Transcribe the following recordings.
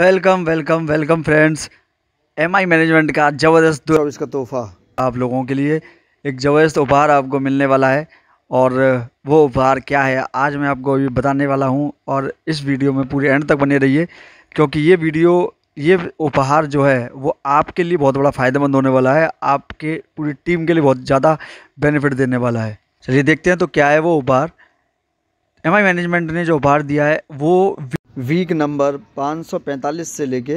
welcome welcome welcome friends M I management का ज़बरदस्त चौबीस का तोहफा आप लोगों के लिए एक ज़बरदस्त उपहार आपको मिलने वाला है और वो उपहार क्या है आज मैं आपको अभी बताने वाला हूँ और इस वीडियो में पूरे एंड तक बने रहिए क्योंकि ये वीडियो ये उपहार जो है वो आपके लिए बहुत बड़ा फ़ायदेमंद होने वाला है आपके पूरी टीम के लिए बहुत ज़्यादा बेनिफिट देने वाला है चलिए देखते हैं तो क्या है वो उपहार एम मैनेजमेंट ने जो उपहार दिया है वो वीक नंबर 545 से लेके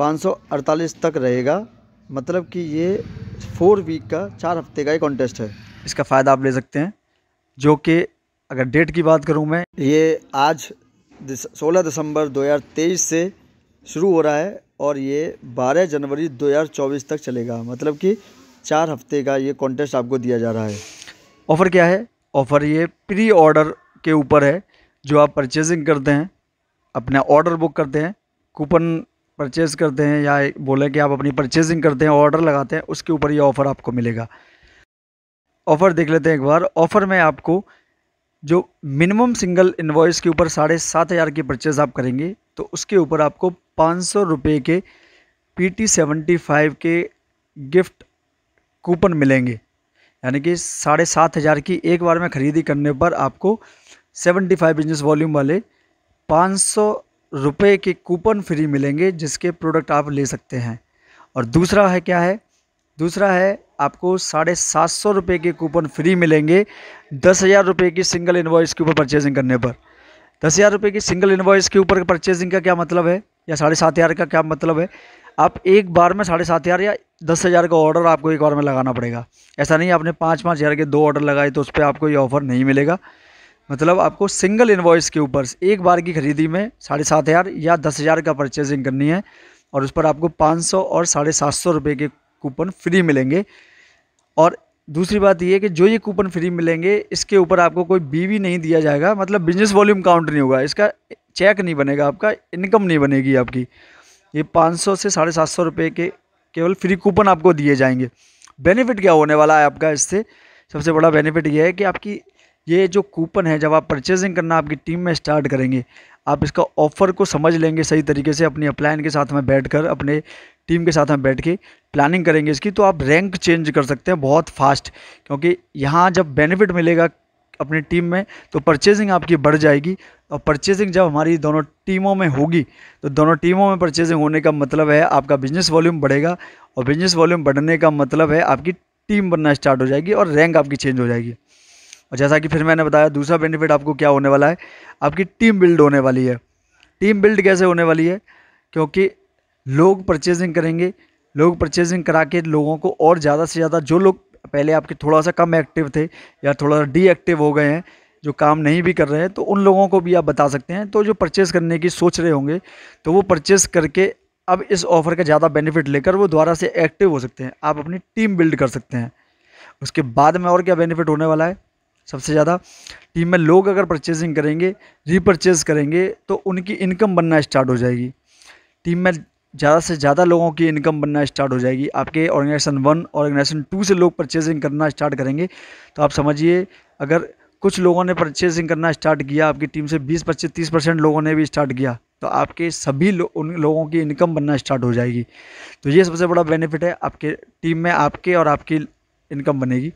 548 तक रहेगा मतलब कि ये फोर वीक का चार हफ्ते का ही कॉन्टेस्ट है इसका फ़ायदा आप ले सकते हैं जो कि अगर डेट की बात करूँ मैं ये आज सोलह दिसंबर 2023 से शुरू हो रहा है और ये 12 जनवरी 2024 तक चलेगा मतलब कि चार हफ्ते का ये कॉन्टेस्ट आपको दिया जा रहा है ऑफ़र क्या है ऑफ़र ये प्री ऑर्डर के ऊपर है जो आप परचेजिंग करते हैं अपना ऑर्डर बुक करते हैं कूपन परचेज़ करते हैं या बोले कि आप अपनी परचेजिंग करते हैं ऑर्डर लगाते हैं उसके ऊपर ये ऑफ़र आपको मिलेगा ऑफ़र देख लेते हैं एक बार ऑफ़र में आपको जो मिनिमम सिंगल इन्वॉइस के ऊपर साढ़े सात हज़ार की परचेज़ आप करेंगे तो उसके ऊपर आपको पाँच सौ रुपये के पी टी सेवेंटी फाइव के गिफ्ट कूपन मिलेंगे यानी कि साढ़े सात हज़ार की एक बार में ख़रीदी करने पर आपको सेवेंटी फाइव बिजनेस वॉल्यूम वाले पाँच सौ रुपये के कूपन फ्री मिलेंगे जिसके प्रोडक्ट आप ले सकते हैं और दूसरा है क्या है दूसरा है आपको साढ़े सात सौ रुपये के कूपन फ्री मिलेंगे दस हज़ार रुपये की सिंगल इन्वाइस के ऊपर परचेजिंग करने पर दस हज़ार रुपये की सिंगल इन्वाइस के ऊपर परचेजिंग का क्या मतलब है या साढ़े सात हज़ार का क्या मतलब है आप एक बार में साढ़े सात हज़ार या दस हज़ार का ऑर्डर आपको एक बार में लगाना पड़ेगा ऐसा नहीं आपने पाँच पाँच हज़ार के दो ऑर्डर लगाए तो उस पर आपको ये ऑफ़र नहीं मिलेगा मतलब आपको सिंगल इन्वॉइस के ऊपर एक बार की खरीदी में साढ़े सात हज़ार या दस हज़ार का परचेजिंग करनी है और उस पर आपको पाँच सौ और साढ़े सात सौ रुपये के कूपन फ्री मिलेंगे और दूसरी बात यह है कि जो ये कूपन फ्री मिलेंगे इसके ऊपर आपको कोई बीवी नहीं दिया जाएगा मतलब बिजनेस वॉल्यूम काउंट नहीं होगा इसका चेक नहीं बनेगा आपका इनकम नहीं बनेगी आपकी ये सौ से साढ़े सात सौ रुपये के केवल फ्री कूपन आपको दिए जाएंगे बेनिफिट क्या होने वाला है आपका इससे सबसे बड़ा बेनिफिट यह है कि आपकी ये जो कूपन है जब आप परचेजिंग करना आपकी टीम में स्टार्ट करेंगे आप इसका ऑफ़र को समझ लेंगे सही तरीके से अपनी अपलाइन के साथ में बैठ कर अपने टीम के साथ में बैठ के प्लानिंग करेंगे इसकी तो आप रैंक चेंज कर सकते हैं बहुत फास्ट क्योंकि यहाँ जब बेनिफिट मिलेगा अपनी टीम में तो परचेजिंग आपकी बढ़ जाएगी और परचेजिंग जब हमारी दोनों टीमों में होगी तो दोनों टीमों में परचेजिंग होने का मतलब है आपका बिजनेस वॉल्यूम बढ़ेगा और बिजनेस वॉल्यूम बढ़ने का मतलब है आपकी टीम बनना स्टार्ट हो जाएगी और रैंक आपकी चेंज हो जाएगी और जैसा कि फिर मैंने बताया दूसरा बेनिफिट आपको क्या होने वाला है आपकी टीम बिल्ड होने वाली है टीम बिल्ड कैसे होने वाली है क्योंकि लोग परचेजिंग करेंगे लोग परचेजिंग करा के लोगों को और ज़्यादा से ज़्यादा जो लोग पहले आपके थोड़ा सा कम एक्टिव थे या थोड़ा सा डीएक्टिव हो गए हैं जो काम नहीं भी कर रहे हैं तो उन लोगों को भी आप बता सकते हैं तो जो परचेस करने की सोच रहे होंगे तो वो परचेस करके अब इस ऑफ़र का ज़्यादा बेनिफिट लेकर वो दोबारा से एक्टिव हो सकते हैं आप अपनी टीम बिल्ड कर सकते हैं उसके बाद में और क्या बेनिफिट होने वाला है सबसे ज़्यादा टीम में लोग अगर परचेजिंग करेंगे रीपरचेज करेंगे तो उनकी इनकम बनना स्टार्ट हो जाएगी टीम में ज़्यादा से ज़्यादा लोगों की इनकम बनना स्टार्ट हो जाएगी आपके ऑर्गेनाइजेशन वन ऑर्गेनाइजेशन टू से लोग परचेजिंग करना स्टार्ट करेंगे तो आप समझिए अगर कुछ लोगों ने परचेजिंग करना स्टार्ट किया आपकी टीम से बीस पच्चीस तीस परसेंट लोगों ने भी स्टार्ट किया तो आपके सभी लो, उन लोगों की इनकम बनना स्टार्ट हो जाएगी तो ये सबसे बड़ा बेनिफिट है आपके टीम में आपके और आपकी इनकम बनेगी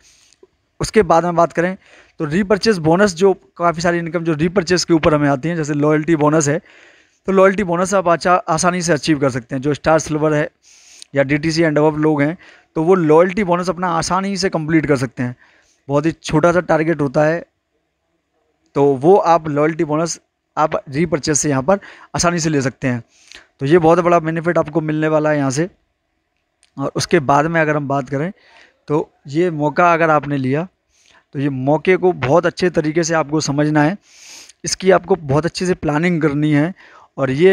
उसके बाद में बात करें तो रीपर्चेज बोनस जो काफ़ी सारी इनकम जो रीपर्चेज के ऊपर हमें आती हैं जैसे लॉयल्टी बोनस है तो लॉयल्टी बोनस आप अच्छा आसानी से अचीव कर सकते हैं जो स्टार सिल्वर है या डी टी सी एंड लोग हैं तो वो लॉयल्टी बोनस अपना आसानी से कंप्लीट कर सकते हैं बहुत ही छोटा सा टारगेट होता है तो वो आप लॉयल्टी बोनस आप रीपर्चेज से यहाँ पर आसानी से ले सकते हैं तो ये बहुत बड़ा बेनिफिट आपको मिलने वाला है यहाँ से और उसके बाद में अगर हम बात करें तो ये मौका अगर आपने लिया तो ये मौके को बहुत अच्छे तरीके से आपको समझना है इसकी आपको बहुत अच्छे से प्लानिंग करनी है और ये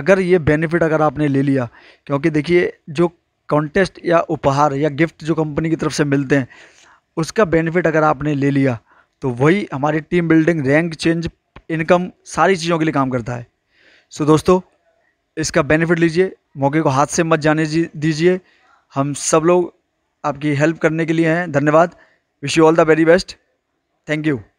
अगर ये बेनिफिट अगर आपने ले लिया क्योंकि देखिए जो कॉन्टेस्ट या उपहार या गिफ्ट जो कंपनी की तरफ से मिलते हैं उसका बेनिफिट अगर आपने ले लिया तो वही हमारी team building rank change income सारी चीज़ों के लिए काम करता है सो दोस्तों इसका बेनिफिट लीजिए मौके को हाथ से मत जाने दीजिए हम सब लोग आपकी हेल्प करने के लिए हैं धन्यवाद wish you all the very best thank you